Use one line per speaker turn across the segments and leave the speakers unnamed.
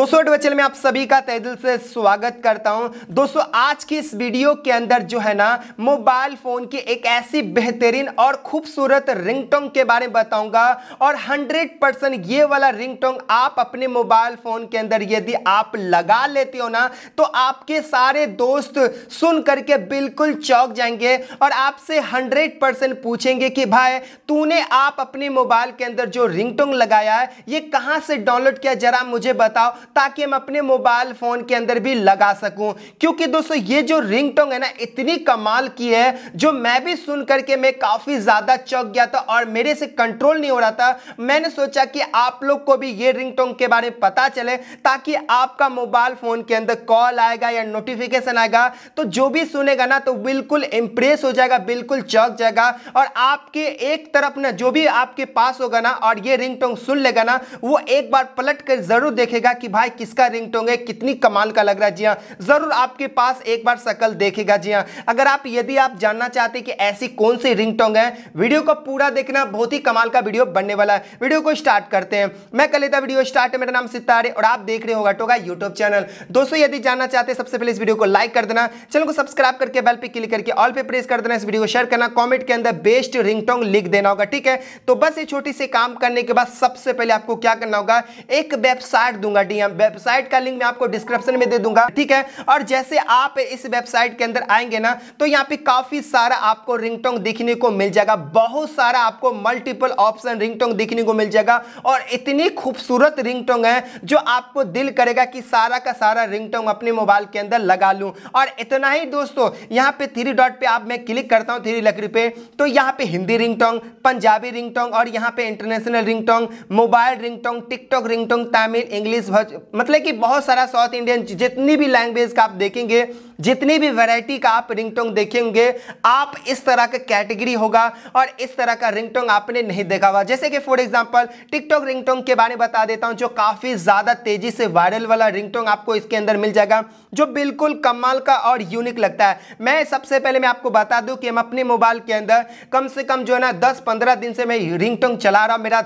दोस्तों एडवेचर में आप सभी का तय दिल से स्वागत करता हूं दोस्तों आज की इस वीडियो के अंदर जो है ना मोबाइल फोन की एक ऐसी बेहतरीन और खूबसूरत रिंगटोंग के बारे में बताऊंगा और 100 परसेंट ये वाला रिंगटोंग आप अपने मोबाइल फोन के अंदर यदि आप लगा लेते हो ना तो आपके सारे दोस्त सुन करके बिल्कुल चौक जाएंगे और आपसे हंड्रेड परसेंट पूछेंगे कि भाई तूने आप अपने मोबाइल के अंदर जो रिंग लगाया है ये कहाँ से डाउनलोड किया जरा मुझे बताओ ताकि मैं अपने मोबाइल फ़ोन के अंदर भी लगा सकूं क्योंकि दोस्तों ये जो रिंग है ना इतनी कमाल की है जो मैं भी सुन करके मैं काफ़ी ज़्यादा चौक गया था और मेरे से कंट्रोल नहीं हो रहा था मैंने सोचा कि आप लोग को भी ये रिंग के बारे में पता चले ताकि आपका मोबाइल फ़ोन के अंदर कॉल आएगा या नोटिफिकेशन आएगा तो जो भी सुनेगा ना तो बिल्कुल इंप्रेस हो जाएगा बिल्कुल चौक जाएगा और आपके एक तरफ ना जो भी आपके पास होगा ना और ये रिंग सुन लेगा ना वो एक बार पलट कर ज़रूर देखेगा कि भाई भाई किसका रिंग है कितनी कमाल का लग रहा है जी हाँ ज़रूर आपके पास एक बार सकल देखेगा जी हाँ अगर आप यदि आप जानना चाहते कि ऐसी कौन सी रिंगटोन है वीडियो को पूरा देखना बहुत ही कमाल का वीडियो बनने वाला है वीडियो को स्टार्ट करते हैं मैं कर लेता वीडियो स्टार्ट है मेरा नाम सितारे और आप देख रहे होगा टोगा यूट्यूब चैनल दोस्तों यदि जानना चाहते हैं सबसे पहले इस वीडियो को लाइक कर देना चैनल को सब्सक्राइब करके बेल पर क्लिक करके ऑल पे प्रेस कर देना इस वीडियो को शेयर करना कॉमेंट के अंदर बेस्ट रिंगटोंग लिख देना होगा ठीक है तो बस ये छोटी सी काम करने के बाद सबसे पहले आपको क्या करना होगा एक वेबसाइट दूंगा डी टेलीग्राम वेबसाइट का लिंक मैं आपको डिस्क्रिप्शन में दे दूंगा ठीक है और जैसे आप इस वेबसाइट के अंदर आएंगे ना तो यहाँ पे काफी सारा आपको रिंगटोंग दिखने को मिल जाएगा बहुत सारा आपको मल्टीपल ऑप्शन रिंगटोंग दिखने को मिल जाएगा और इतनी खूबसूरत रिंगटोंग है जो आपको दिल करेगा कि सारा का सारा रिंगटोंग अपने मोबाइल के अंदर लगा लूँ और इतना ही दोस्तों यहाँ पे थ्री डॉट पे आप मैं क्लिक करता हूँ थ्री लकड़ी पे तो यहाँ पे हिंदी रिंगटोंग पंजाबी रिंगटोंग और यहाँ पे international ringtone mobile ringtone TikTok ringtone Tamil English मतलब कि बहुत सारा साउथ इंडियन जितनी भी लैंग्वेज का आप देखेंगे जितनी भी वैरायटी का आप रिंगटोंग देखेंगे आप इस तरह का कैटेगरी होगा और इस तरह का रिंगटोंग आपने नहीं देखा हुआ जैसे कि फॉर एग्जांपल टिकटॉक रिंगटोंग के बारे में बता देता हूं जो काफ़ी ज़्यादा तेज़ी से वायरल वाला रिंगटोंग आपको इसके अंदर मिल जाएगा जो बिल्कुल कमाल का और यूनिक लगता है मैं सबसे पहले मैं आपको बता दूँ कि मैं अपने मोबाइल के अंदर कम से कम जो है ना दस पंद्रह दिन से मैं रिंग चला रहा हूँ मेरा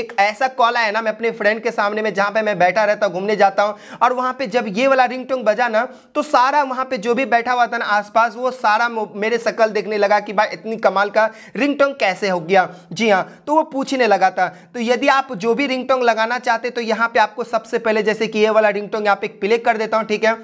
एक ऐसा कॉल आया ना मैं अपने फ्रेंड के सामने में जहाँ पर मैं बैठा रहता हूँ घूमने जाता हूँ और वहाँ पे जब ये वाला रिंग टोंग बजा ना तो सारा वहाँ पे जो भी बैठा हुआ था ना आसपास वो सारा मेरे शक्ल देखने लगा कि भाई इतनी कमाल का रिंग टोंग कैसे हो गया जी हाँ तो वो पूछने लगा था तो यदि आप जो भी रिंग टोंग लगाना चाहते तो यहाँ पे आपको सबसे पहले जैसे कि ये वाला रिंग टोंग यहाँ पे क्लिक कर देता हूँ ठीक है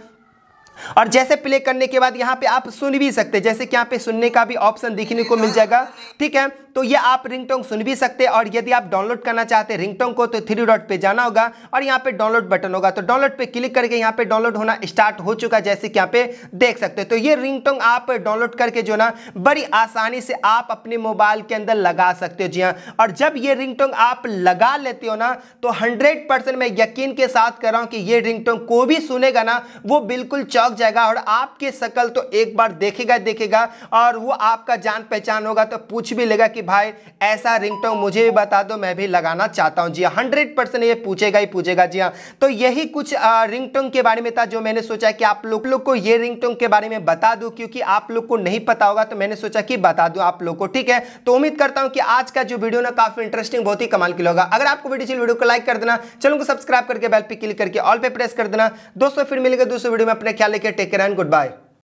और जैसे प्ले करने के बाद यहाँ पे आप सुन भी सकते हैं जैसे कि यहाँ पे सुनने का भी ऑप्शन देखने को मिल जाएगा ठीक है तो ये आप रिंगटोन सुन भी सकते हैं और यदि आप डाउनलोड करना चाहते हैं रिंगटोन को तो थ्री डॉट पे जाना होगा और यहाँ पे डाउनलोड बटन होगा तो डाउनलोड पे क्लिक करके यहाँ पे डाउनलोड होना स्टार्ट हो चुका है जैसे कि यहाँ पे देख सकते हैं तो ये रिंगटोन आप डाउनलोड करके जो ना बड़ी आसानी से आप अपने मोबाइल के अंदर लगा सकते हो जी हाँ और जब ये रिंगटोन आप लगा लेते हो ना तो हंड्रेड मैं यकीन के साथ कर रहा हूँ कि ये रिंगटोन को भी सुनेगा ना वो बिल्कुल चौक लग जाएगा और आपके शकल तो एक बार देखेगा देखेगा और वो आपका जान पहचान होगा तो पूछ भी लेगा कि भाई ऐसा रिंगटोन मुझे भी बता दो मैं भी लगाना चाहता हूँ जी हंड्रेड हाँ, परसेंट ये पूछेगा ही पूछेगा जी हाँ तो यही कुछ रिंगटोन के बारे में था जो मैंने सोचा कि आप लोग लो को ये रिंगटोन के बारे में बता दूँ क्योंकि आप लोग को नहीं पता होगा तो मैंने सोचा कि बता दूँ आप लोग को ठीक है तो उम्मीद करता हूँ कि आज का जो वीडियो ना काफी इंटरेस्टिंग बहुत ही कमाल की होगा अगर आपको वीडियो वीडियो को लाइक कर देना चैनल को सब्सक्राइब करके बेल पे क्लिक करके ऑल पे प्रेस कर देना दोस्तों फिर मिलेगा दूसरे वीडियो में अपने ख्याल लेके take care and good bye